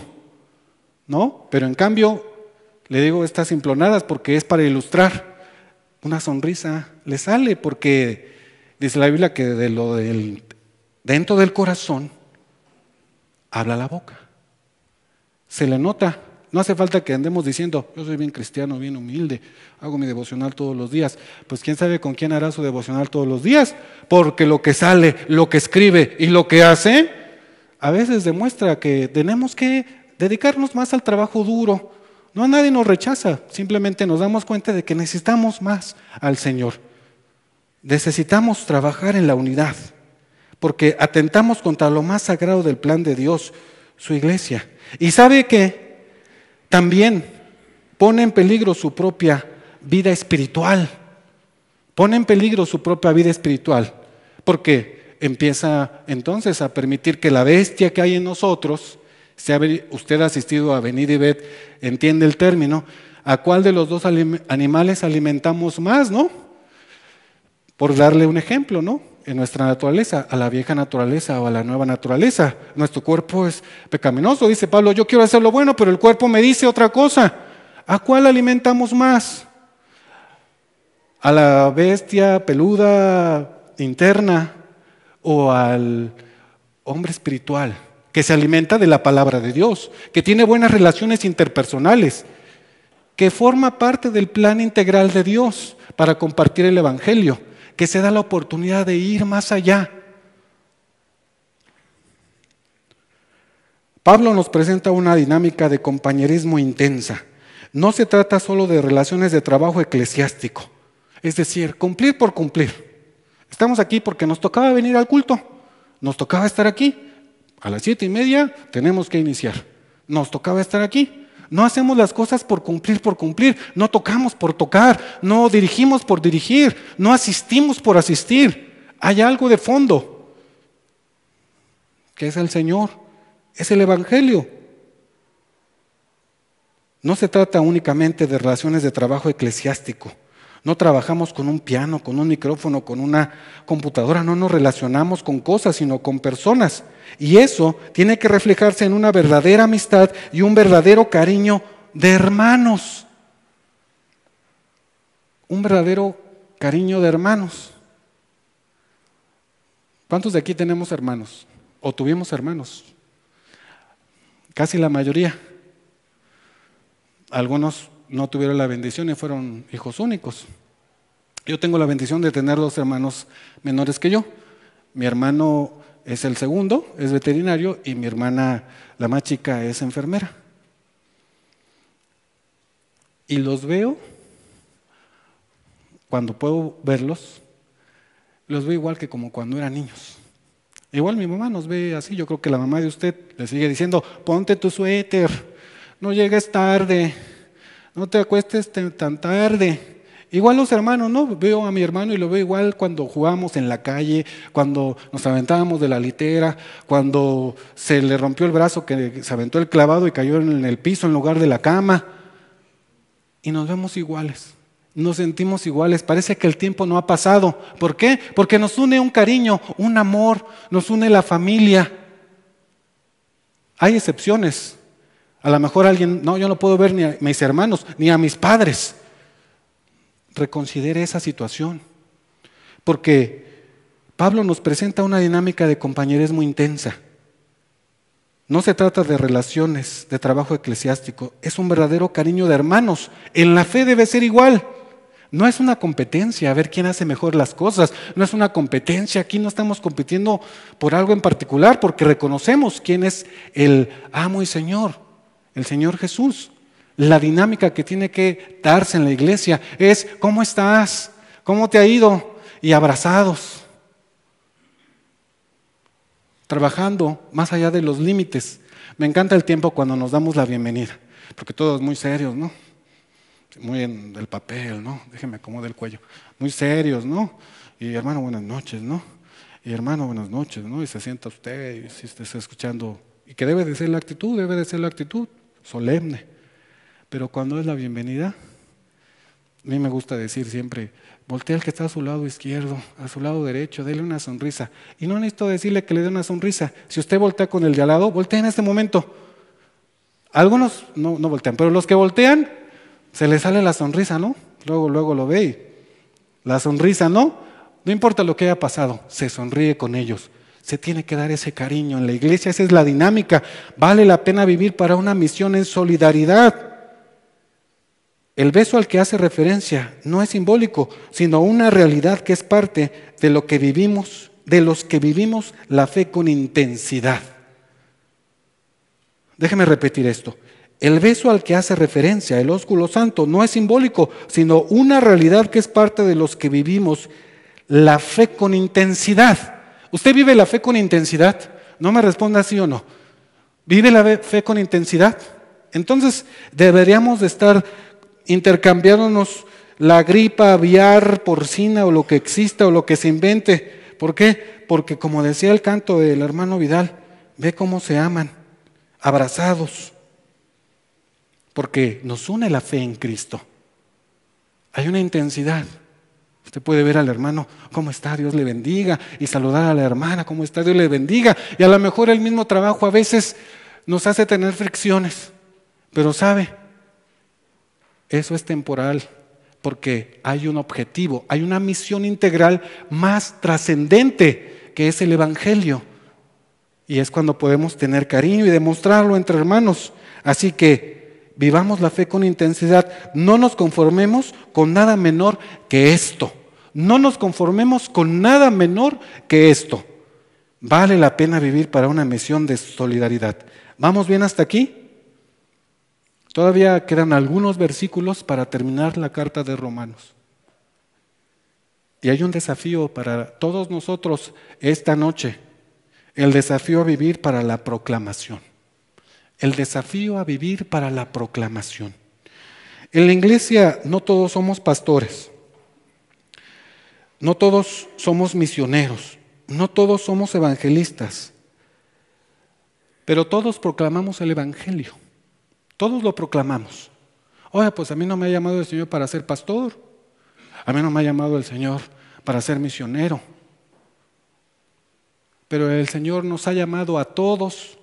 S1: ¿No? Pero en cambio, le digo estas implonadas porque es para ilustrar. Una sonrisa le sale porque dice la Biblia que de lo del, dentro del corazón habla la boca. Se le nota. No hace falta que andemos diciendo, yo soy bien cristiano, bien humilde, hago mi devocional todos los días. Pues quién sabe con quién hará su devocional todos los días, porque lo que sale, lo que escribe y lo que hace, a veces demuestra que tenemos que dedicarnos más al trabajo duro, no, nadie nos rechaza, simplemente nos damos cuenta de que necesitamos más al Señor. Necesitamos trabajar en la unidad, porque atentamos contra lo más sagrado del plan de Dios, su iglesia. Y sabe que también pone en peligro su propia vida espiritual, pone en peligro su propia vida espiritual, porque empieza entonces a permitir que la bestia que hay en nosotros, si usted ha asistido a y Bet entiende el término. ¿A cuál de los dos animales alimentamos más, no? Por darle un ejemplo, ¿no? En nuestra naturaleza, a la vieja naturaleza o a la nueva naturaleza. Nuestro cuerpo es pecaminoso, dice Pablo, yo quiero hacer lo bueno, pero el cuerpo me dice otra cosa. ¿A cuál alimentamos más? ¿A la bestia peluda interna o al hombre espiritual? que se alimenta de la palabra de Dios, que tiene buenas relaciones interpersonales, que forma parte del plan integral de Dios para compartir el Evangelio, que se da la oportunidad de ir más allá. Pablo nos presenta una dinámica de compañerismo intensa. No se trata solo de relaciones de trabajo eclesiástico, es decir, cumplir por cumplir. Estamos aquí porque nos tocaba venir al culto, nos tocaba estar aquí, a las siete y media tenemos que iniciar. Nos tocaba estar aquí. No hacemos las cosas por cumplir, por cumplir. No tocamos por tocar. No dirigimos por dirigir. No asistimos por asistir. Hay algo de fondo, que es el Señor. Es el Evangelio. No se trata únicamente de relaciones de trabajo eclesiástico. No trabajamos con un piano, con un micrófono, con una computadora, no nos relacionamos con cosas, sino con personas. Y eso tiene que reflejarse en una verdadera amistad y un verdadero cariño de hermanos. Un verdadero cariño de hermanos. ¿Cuántos de aquí tenemos hermanos? ¿O tuvimos hermanos? Casi la mayoría. Algunos no tuvieron la bendición y fueron hijos únicos. Yo tengo la bendición de tener dos hermanos menores que yo. Mi hermano es el segundo, es veterinario, y mi hermana, la más chica, es enfermera. Y los veo, cuando puedo verlos, los veo igual que como cuando eran niños. Igual mi mamá nos ve así, yo creo que la mamá de usted le sigue diciendo, ponte tu suéter, no llegues tarde no te acuestes tan tarde. Igual los hermanos, ¿no? Veo a mi hermano y lo veo igual cuando jugamos en la calle, cuando nos aventábamos de la litera, cuando se le rompió el brazo que se aventó el clavado y cayó en el piso en lugar de la cama. Y nos vemos iguales, nos sentimos iguales, parece que el tiempo no ha pasado. ¿Por qué? Porque nos une un cariño, un amor, nos une la familia. Hay excepciones, a lo mejor alguien, no, yo no puedo ver ni a mis hermanos, ni a mis padres. Reconsidere esa situación. Porque Pablo nos presenta una dinámica de compañerismo intensa. No se trata de relaciones, de trabajo eclesiástico, es un verdadero cariño de hermanos. En la fe debe ser igual. No es una competencia a ver quién hace mejor las cosas, no es una competencia, aquí no estamos compitiendo por algo en particular, porque reconocemos quién es el amo y señor el Señor Jesús. La dinámica que tiene que darse en la iglesia es, ¿cómo estás? ¿Cómo te ha ido? Y abrazados, trabajando más allá de los límites. Me encanta el tiempo cuando nos damos la bienvenida, porque todos muy serios, ¿no? Muy en el papel, ¿no? Déjeme acomodar el cuello. Muy serios, ¿no? Y hermano, buenas noches, ¿no? Y hermano, buenas noches, ¿no? Y se sienta usted y si está escuchando. Y que debe de ser la actitud, debe de ser la actitud solemne. Pero cuando es la bienvenida, a mí me gusta decir siempre, voltea al que está a su lado izquierdo, a su lado derecho, dele una sonrisa. Y no necesito decirle que le dé una sonrisa. Si usted voltea con el de al lado, voltea en este momento. Algunos no, voltean, pero los que voltean, se les sale la sonrisa, ¿no? Luego, luego lo ve y la sonrisa, ¿no? No importa lo que haya pasado, se sonríe con ellos se tiene que dar ese cariño en la iglesia, esa es la dinámica. Vale la pena vivir para una misión en solidaridad. El beso al que hace referencia no es simbólico, sino una realidad que es parte de lo que vivimos, de los que vivimos la fe con intensidad. Déjeme repetir esto. El beso al que hace referencia el ósculo santo no es simbólico, sino una realidad que es parte de los que vivimos la fe con intensidad. ¿Usted vive la fe con intensidad? No me responda sí o no. ¿Vive la fe con intensidad? Entonces deberíamos de estar intercambiándonos la gripa aviar, porcina o lo que exista o lo que se invente. ¿Por qué? Porque como decía el canto del hermano Vidal, ve cómo se aman, abrazados, porque nos une la fe en Cristo. Hay una intensidad. Usted puede ver al hermano, ¿cómo está? Dios le bendiga. Y saludar a la hermana, ¿cómo está? Dios le bendiga. Y a lo mejor el mismo trabajo a veces nos hace tener fricciones. Pero sabe, eso es temporal porque hay un objetivo, hay una misión integral más trascendente que es el Evangelio. Y es cuando podemos tener cariño y demostrarlo entre hermanos. Así que Vivamos la fe con intensidad. No nos conformemos con nada menor que esto. No nos conformemos con nada menor que esto. Vale la pena vivir para una misión de solidaridad. ¿Vamos bien hasta aquí? Todavía quedan algunos versículos para terminar la carta de Romanos. Y hay un desafío para todos nosotros esta noche, el desafío a vivir para la proclamación el desafío a vivir para la proclamación. En la iglesia no todos somos pastores, no todos somos misioneros, no todos somos evangelistas, pero todos proclamamos el Evangelio, todos lo proclamamos. Oye, pues a mí no me ha llamado el Señor para ser pastor, a mí no me ha llamado el Señor para ser misionero, pero el Señor nos ha llamado a todos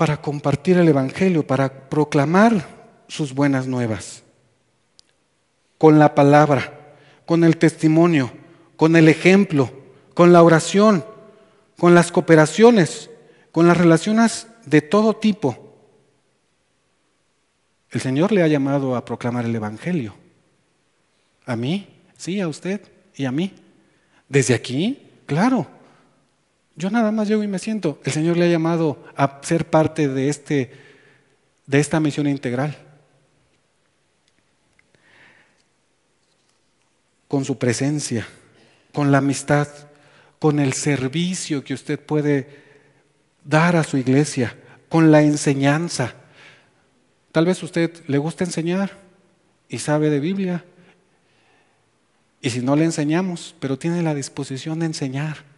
S1: para compartir el Evangelio, para proclamar sus buenas nuevas, con la palabra, con el testimonio, con el ejemplo, con la oración, con las cooperaciones, con las relaciones de todo tipo. El Señor le ha llamado a proclamar el Evangelio. A mí, sí, a usted y a mí. Desde aquí, claro. Yo nada más llego y me siento. El Señor le ha llamado a ser parte de, este, de esta misión integral. Con su presencia, con la amistad, con el servicio que usted puede dar a su iglesia, con la enseñanza. Tal vez usted le gusta enseñar y sabe de Biblia. Y si no le enseñamos, pero tiene la disposición de enseñar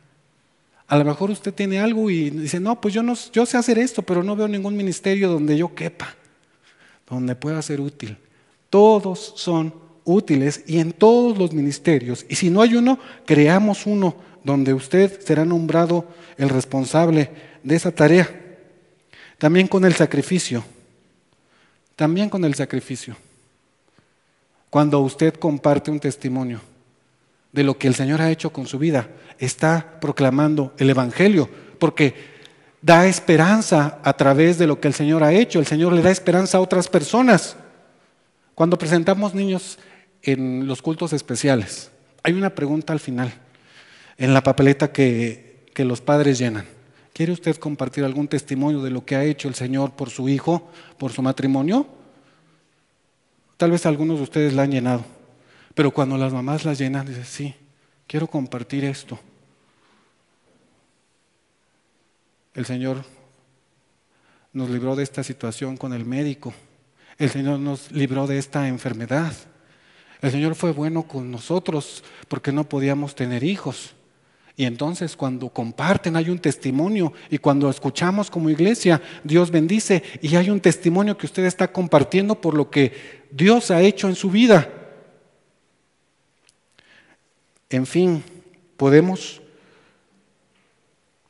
S1: a lo mejor usted tiene algo y dice, no, pues yo, no, yo sé hacer esto, pero no veo ningún ministerio donde yo quepa, donde pueda ser útil. Todos son útiles y en todos los ministerios. Y si no hay uno, creamos uno donde usted será nombrado el responsable de esa tarea. También con el sacrificio. También con el sacrificio. Cuando usted comparte un testimonio de lo que el Señor ha hecho con su vida. Está proclamando el Evangelio, porque da esperanza a través de lo que el Señor ha hecho. El Señor le da esperanza a otras personas. Cuando presentamos niños en los cultos especiales, hay una pregunta al final, en la papeleta que, que los padres llenan. ¿Quiere usted compartir algún testimonio de lo que ha hecho el Señor por su hijo, por su matrimonio? Tal vez algunos de ustedes la han llenado. Pero cuando las mamás las llenan, dice sí, quiero compartir esto. El Señor nos libró de esta situación con el médico. El Señor nos libró de esta enfermedad. El Señor fue bueno con nosotros porque no podíamos tener hijos. Y entonces cuando comparten hay un testimonio y cuando escuchamos como iglesia, Dios bendice y hay un testimonio que usted está compartiendo por lo que Dios ha hecho en su vida. En fin, podemos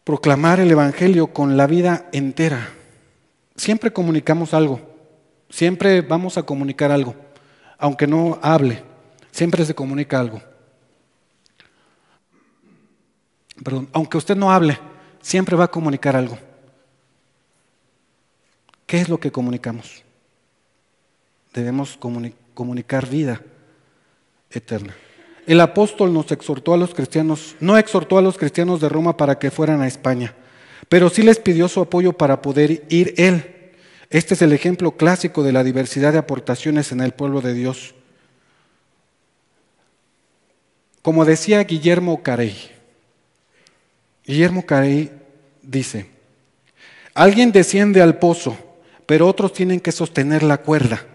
S1: proclamar el Evangelio con la vida entera. Siempre comunicamos algo, siempre vamos a comunicar algo, aunque no hable, siempre se comunica algo. Perdón, aunque usted no hable, siempre va a comunicar algo. ¿Qué es lo que comunicamos? Debemos comunicar vida eterna el apóstol nos exhortó a los cristianos, no exhortó a los cristianos de Roma para que fueran a España, pero sí les pidió su apoyo para poder ir él. Este es el ejemplo clásico de la diversidad de aportaciones en el pueblo de Dios. Como decía Guillermo Carey, Guillermo Carey dice, alguien desciende al pozo, pero otros tienen que sostener la cuerda.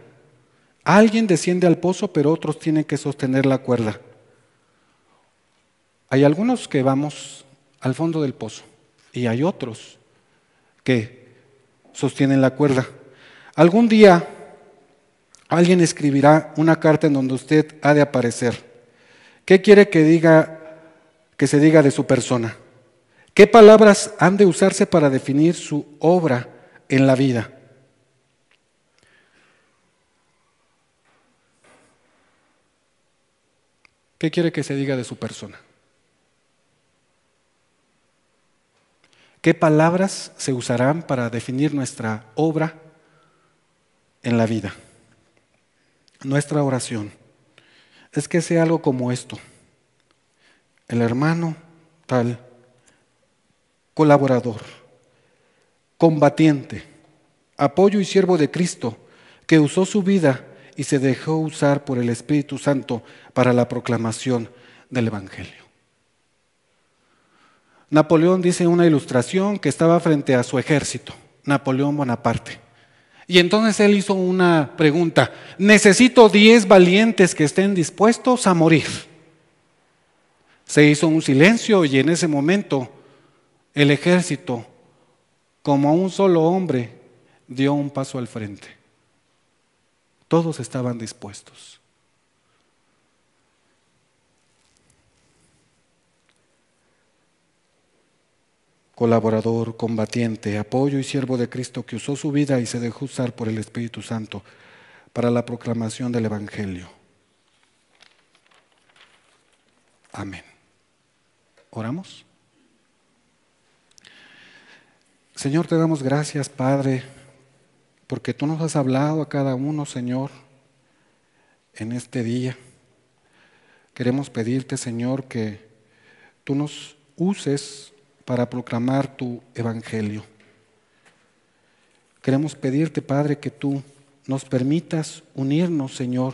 S1: Alguien desciende al pozo, pero otros tienen que sostener la cuerda. Hay algunos que vamos al fondo del pozo y hay otros que sostienen la cuerda. Algún día alguien escribirá una carta en donde usted ha de aparecer. ¿Qué quiere que diga que se diga de su persona? ¿Qué palabras han de usarse para definir su obra en la vida? ¿Qué quiere que se diga de su persona? ¿Qué palabras se usarán para definir nuestra obra en la vida? Nuestra oración. Es que sea algo como esto. El hermano tal, colaborador, combatiente, apoyo y siervo de Cristo, que usó su vida y se dejó usar por el Espíritu Santo para la proclamación del Evangelio. Napoleón dice una ilustración que estaba frente a su ejército, Napoleón Bonaparte. Y entonces él hizo una pregunta, necesito 10 valientes que estén dispuestos a morir. Se hizo un silencio y en ese momento el ejército, como un solo hombre, dio un paso al frente. Todos estaban dispuestos. colaborador, combatiente, apoyo y siervo de Cristo que usó su vida y se dejó usar por el Espíritu Santo para la proclamación del Evangelio. Amén. ¿Oramos? Señor, te damos gracias, Padre, porque tú nos has hablado a cada uno, Señor, en este día. Queremos pedirte, Señor, que tú nos uses para proclamar tu evangelio. Queremos pedirte, Padre, que tú nos permitas unirnos, Señor,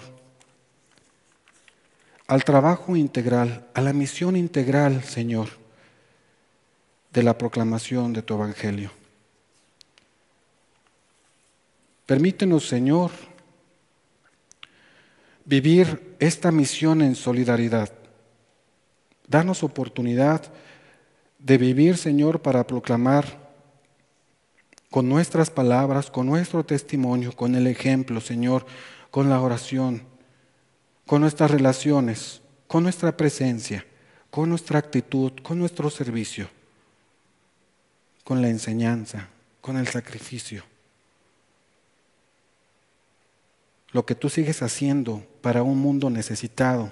S1: al trabajo integral, a la misión integral, Señor, de la proclamación de tu evangelio. Permítenos, Señor, vivir esta misión en solidaridad. Danos oportunidad de de vivir, Señor, para proclamar con nuestras palabras, con nuestro testimonio, con el ejemplo, Señor, con la oración, con nuestras relaciones, con nuestra presencia, con nuestra actitud, con nuestro servicio, con la enseñanza, con el sacrificio. Lo que tú sigues haciendo para un mundo necesitado.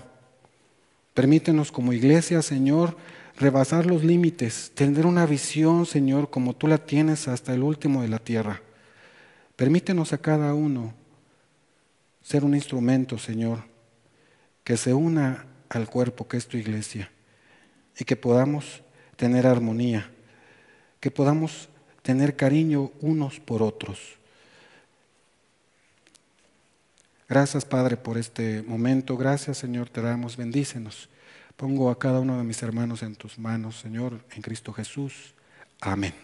S1: Permítenos como iglesia, Señor, rebasar los límites, tener una visión, Señor, como tú la tienes hasta el último de la tierra. Permítenos a cada uno ser un instrumento, Señor, que se una al cuerpo que es tu iglesia y que podamos tener armonía, que podamos tener cariño unos por otros. Gracias, Padre, por este momento. Gracias, Señor, te damos. Bendícenos. Pongo a cada uno de mis hermanos en tus manos, Señor, en Cristo Jesús. Amén.